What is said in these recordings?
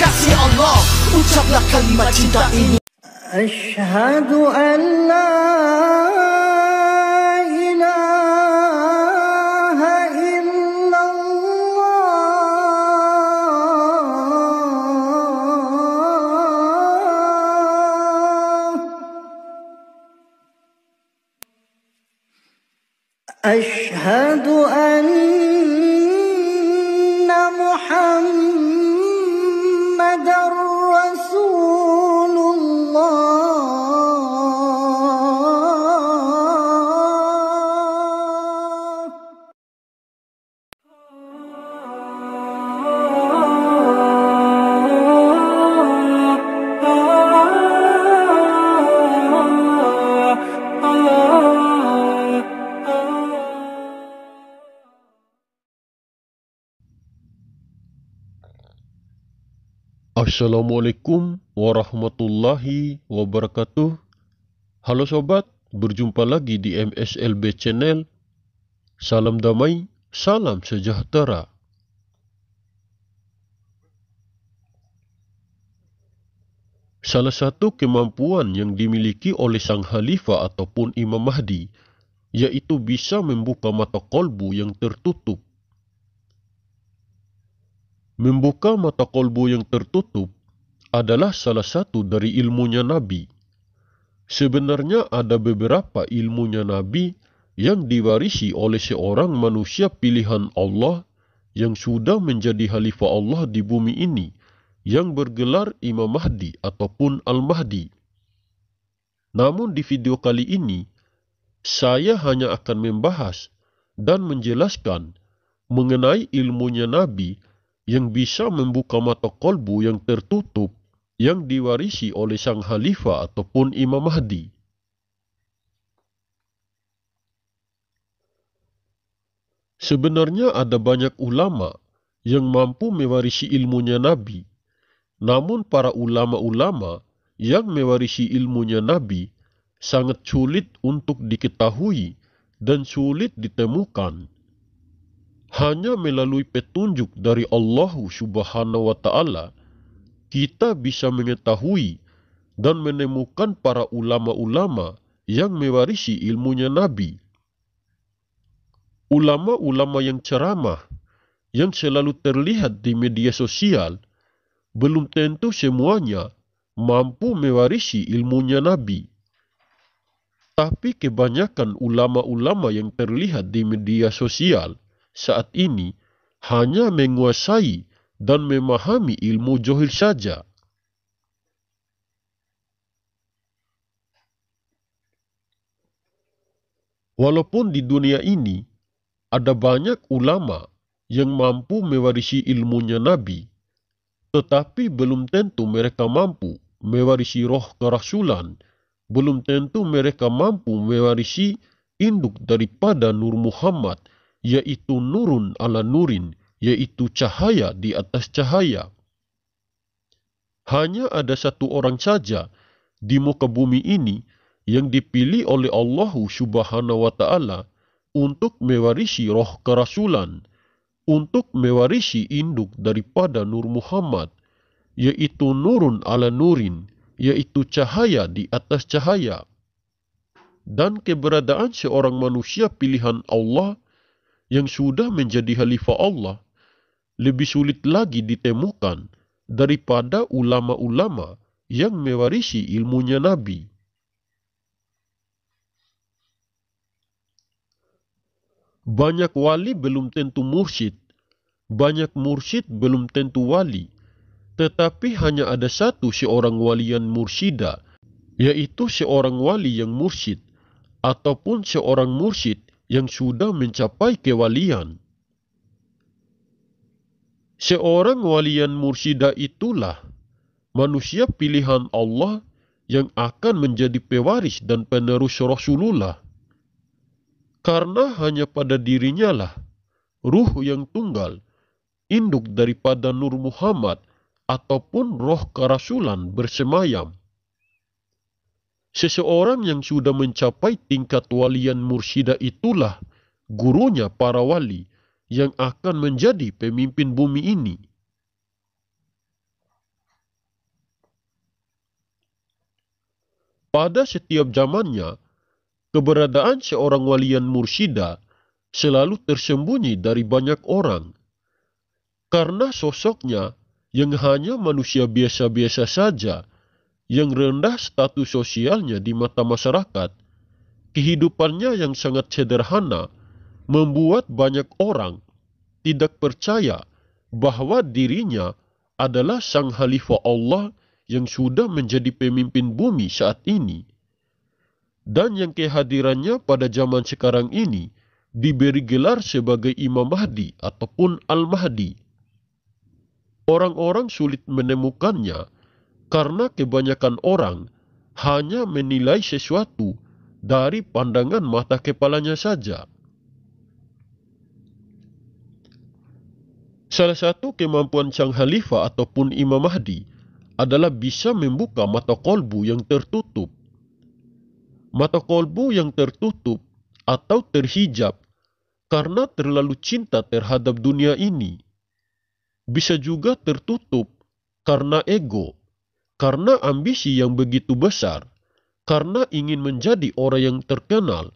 كأسي الله أجب لك كلمة دائما أشهد أن لا إله إلا الله أشهد أن Assalamualaikum warahmatullahi wabarakatuh. Halo sobat, berjumpa lagi di MSLB Channel. Salam damai, salam sejahtera. Salah satu kemampuan yang dimiliki oleh sang khalifah ataupun Imam Mahdi yaitu bisa membuka mata kolbu yang tertutup Membuka mata kolbu yang tertutup adalah salah satu dari ilmunya Nabi. Sebenarnya ada beberapa ilmunya Nabi yang diwarisi oleh seorang manusia pilihan Allah yang sudah menjadi khalifah Allah di bumi ini yang bergelar Imam Mahdi ataupun Al-Mahdi. Namun di video kali ini, saya hanya akan membahas dan menjelaskan mengenai ilmunya Nabi yang bisa membuka mata kolbu yang tertutup yang diwarisi oleh sang khalifah ataupun Imam Mahdi. Sebenarnya ada banyak ulama yang mampu mewarisi ilmunya Nabi. Namun para ulama-ulama yang mewarisi ilmunya Nabi sangat sulit untuk diketahui dan sulit ditemukan hanya melalui petunjuk dari Allah Subhanahu wa taala kita bisa mengetahui dan menemukan para ulama-ulama yang mewarisi ilmunya Nabi. Ulama-ulama yang ceramah yang selalu terlihat di media sosial belum tentu semuanya mampu mewarisi ilmunya Nabi. Tapi kebanyakan ulama-ulama yang terlihat di media sosial saat ini hanya menguasai dan memahami ilmu johir saja. Walaupun di dunia ini ada banyak ulama yang mampu mewarisi ilmunya Nabi, tetapi belum tentu mereka mampu mewarisi roh kerasulan, belum tentu mereka mampu mewarisi induk daripada Nur Muhammad – yaitu nurun ala nurin, yaitu cahaya di atas cahaya. Hanya ada satu orang saja di muka bumi ini yang dipilih oleh Allah Subhanahu wa taala untuk mewarisi roh kerasulan, untuk mewarisi induk daripada Nur Muhammad, yaitu nurun ala nurin, yaitu cahaya di atas cahaya. Dan keberadaan seorang manusia pilihan Allah yang sudah menjadi khalifah Allah lebih sulit lagi ditemukan daripada ulama-ulama yang mewarisi ilmunya Nabi. Banyak wali belum tentu mursyid, banyak mursyid belum tentu wali, tetapi hanya ada satu seorang wali yang yaitu seorang wali yang mursyid, ataupun seorang mursyid yang sudah mencapai kewalian. Seorang walian mursyida itulah manusia pilihan Allah yang akan menjadi pewaris dan penerus Rasulullah. Karena hanya pada dirinya lah ruh yang tunggal, induk daripada Nur Muhammad ataupun roh kerasulan bersemayam. Seseorang yang sudah mencapai tingkat walian mursyidah itulah gurunya para wali yang akan menjadi pemimpin bumi ini. Pada setiap zamannya, keberadaan seorang walian mursyidah selalu tersembunyi dari banyak orang. Karena sosoknya yang hanya manusia biasa-biasa saja yang rendah status sosialnya di mata masyarakat, kehidupannya yang sangat sederhana membuat banyak orang tidak percaya bahwa dirinya adalah sang khalifah Allah yang sudah menjadi pemimpin bumi saat ini dan yang kehadirannya pada zaman sekarang ini diberi gelar sebagai Imam Mahdi ataupun Al-Mahdi. Orang-orang sulit menemukannya karena kebanyakan orang hanya menilai sesuatu dari pandangan mata kepalanya saja. Salah satu kemampuan Sang Khalifah ataupun Imam Mahdi adalah bisa membuka mata kolbu yang tertutup. Mata kolbu yang tertutup atau terhijab karena terlalu cinta terhadap dunia ini. Bisa juga tertutup karena ego karena ambisi yang begitu besar, karena ingin menjadi orang yang terkenal,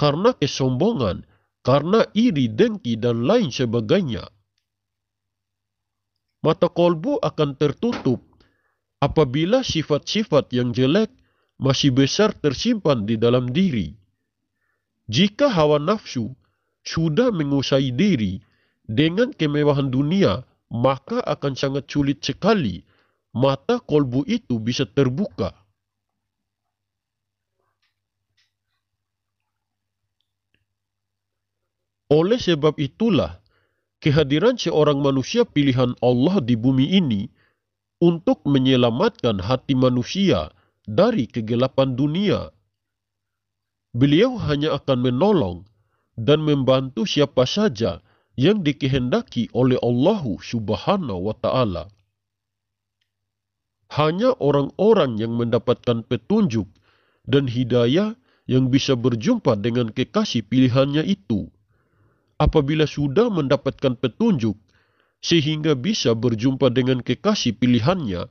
karena kesombongan, karena iri, dengki, dan lain sebagainya. Mata kolbu akan tertutup apabila sifat-sifat yang jelek masih besar tersimpan di dalam diri. Jika hawa nafsu sudah menguasai diri dengan kemewahan dunia, maka akan sangat sulit sekali mata kolbu itu bisa terbuka. Oleh sebab itulah, kehadiran seorang manusia pilihan Allah di bumi ini untuk menyelamatkan hati manusia dari kegelapan dunia. Beliau hanya akan menolong dan membantu siapa saja yang dikehendaki oleh Allah Subhanahu wa Ta'ala hanya orang-orang yang mendapatkan petunjuk dan hidayah yang bisa berjumpa dengan kekasih pilihannya itu. Apabila sudah mendapatkan petunjuk, sehingga bisa berjumpa dengan kekasih pilihannya,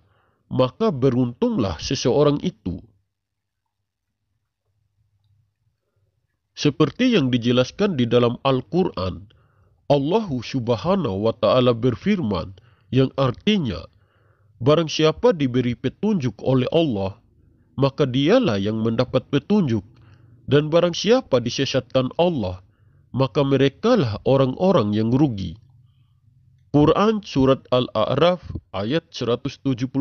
maka beruntunglah seseorang itu. Seperti yang dijelaskan di dalam Al-Quran, Allah subhanahu wa ta'ala berfirman yang artinya, Barang siapa diberi petunjuk oleh Allah, maka dialah yang mendapat petunjuk. Dan barang siapa disesatkan Allah, maka merekalah orang-orang yang rugi. Quran Surat Al-A'raf ayat 178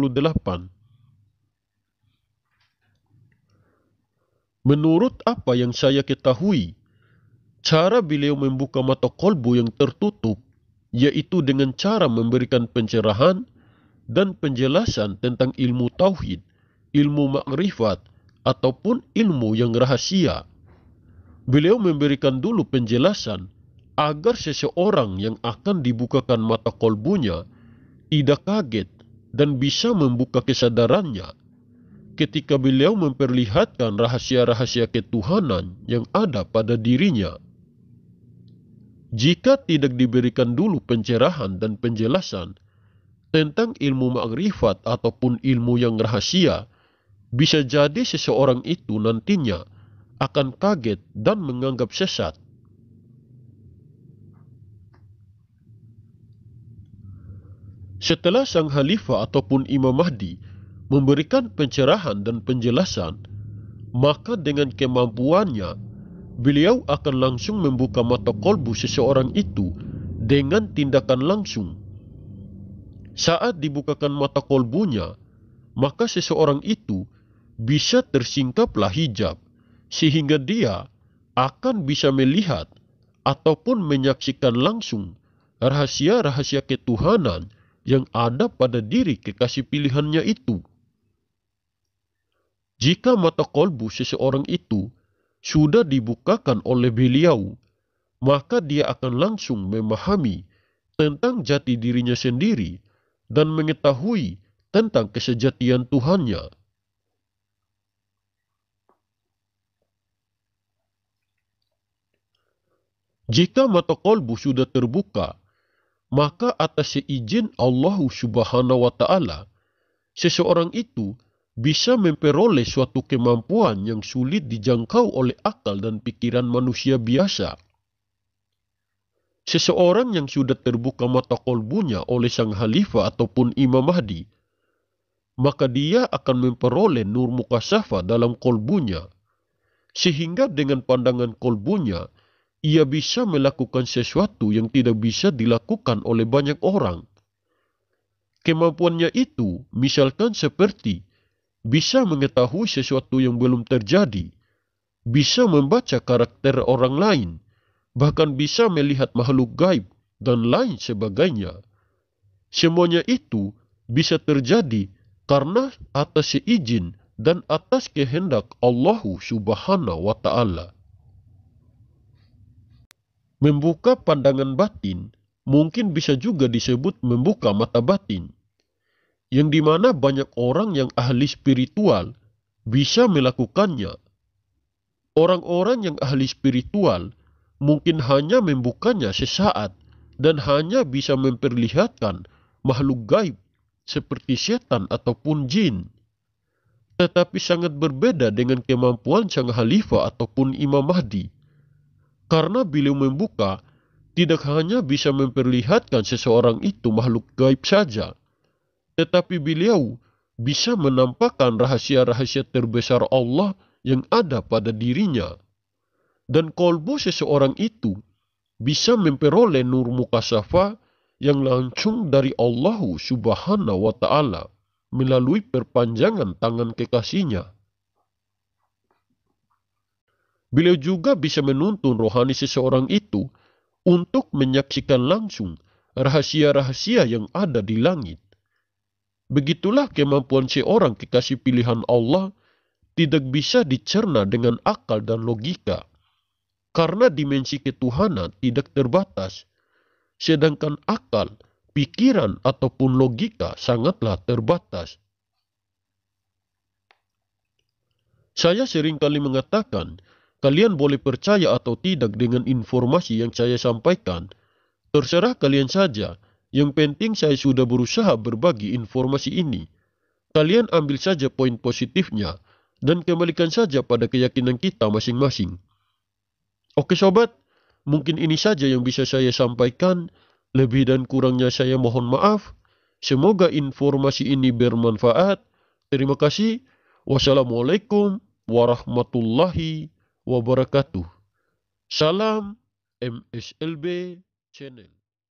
Menurut apa yang saya ketahui, cara beliau membuka mata kolbu yang tertutup, yaitu dengan cara memberikan pencerahan dan penjelasan tentang ilmu tauhid, ilmu makrifat, ataupun ilmu yang rahasia. Beliau memberikan dulu penjelasan agar seseorang yang akan dibukakan mata kolbunya tidak kaget dan bisa membuka kesadarannya ketika beliau memperlihatkan rahasia-rahasia ketuhanan yang ada pada dirinya. Jika tidak diberikan dulu pencerahan dan penjelasan, tentang ilmu makrifat ataupun ilmu yang rahasia, bisa jadi seseorang itu nantinya akan kaget dan menganggap sesat. Setelah sang khalifah ataupun Imam Mahdi memberikan pencerahan dan penjelasan, maka dengan kemampuannya, beliau akan langsung membuka mata kolbu seseorang itu dengan tindakan langsung saat dibukakan mata kolbunya, maka seseorang itu bisa tersingkaplah hijab, sehingga dia akan bisa melihat ataupun menyaksikan langsung rahasia-rahasia ketuhanan yang ada pada diri kekasih pilihannya itu. Jika mata kolbu seseorang itu sudah dibukakan oleh beliau, maka dia akan langsung memahami tentang jati dirinya sendiri dan mengetahui tentang kesejatian Tuhannya. Jika mata kolbu sudah terbuka, maka atas seizin Allah subhanahu wa ta'ala, seseorang itu bisa memperoleh suatu kemampuan yang sulit dijangkau oleh akal dan pikiran manusia biasa. Seseorang yang sudah terbuka mata kolbunya oleh sang khalifah ataupun Imam Mahdi, maka dia akan memperoleh nur mukasafa dalam kolbunya. Sehingga dengan pandangan kolbunya, ia bisa melakukan sesuatu yang tidak bisa dilakukan oleh banyak orang. Kemampuannya itu misalkan seperti bisa mengetahui sesuatu yang belum terjadi, bisa membaca karakter orang lain, bahkan bisa melihat makhluk gaib dan lain sebagainya. Semuanya itu bisa terjadi karena atas seizin dan atas kehendak Allah Subhanahu wa taala. Membuka pandangan batin mungkin bisa juga disebut membuka mata batin. Yang dimana banyak orang yang ahli spiritual bisa melakukannya. Orang-orang yang ahli spiritual mungkin hanya membukanya sesaat dan hanya bisa memperlihatkan makhluk gaib seperti setan ataupun jin. Tetapi sangat berbeda dengan kemampuan sang khalifah ataupun Imam Mahdi. Karena beliau membuka, tidak hanya bisa memperlihatkan seseorang itu makhluk gaib saja, tetapi beliau bisa menampakkan rahasia-rahasia terbesar Allah yang ada pada dirinya. Dan kolbu seseorang itu bisa memperoleh nur muka safa yang langsung dari Allah subhanahu wa ta'ala melalui perpanjangan tangan kekasihnya. Beliau juga bisa menuntun rohani seseorang itu untuk menyaksikan langsung rahasia-rahasia yang ada di langit. Begitulah kemampuan seorang kekasih pilihan Allah tidak bisa dicerna dengan akal dan logika karena dimensi ketuhanan tidak terbatas, sedangkan akal, pikiran, ataupun logika sangatlah terbatas. Saya seringkali mengatakan, kalian boleh percaya atau tidak dengan informasi yang saya sampaikan. Terserah kalian saja, yang penting saya sudah berusaha berbagi informasi ini. Kalian ambil saja poin positifnya, dan kembalikan saja pada keyakinan kita masing-masing. Oke sobat, mungkin ini saja yang bisa saya sampaikan. Lebih dan kurangnya saya mohon maaf. Semoga informasi ini bermanfaat. Terima kasih. Wassalamualaikum warahmatullahi wabarakatuh. Salam MSLB Channel.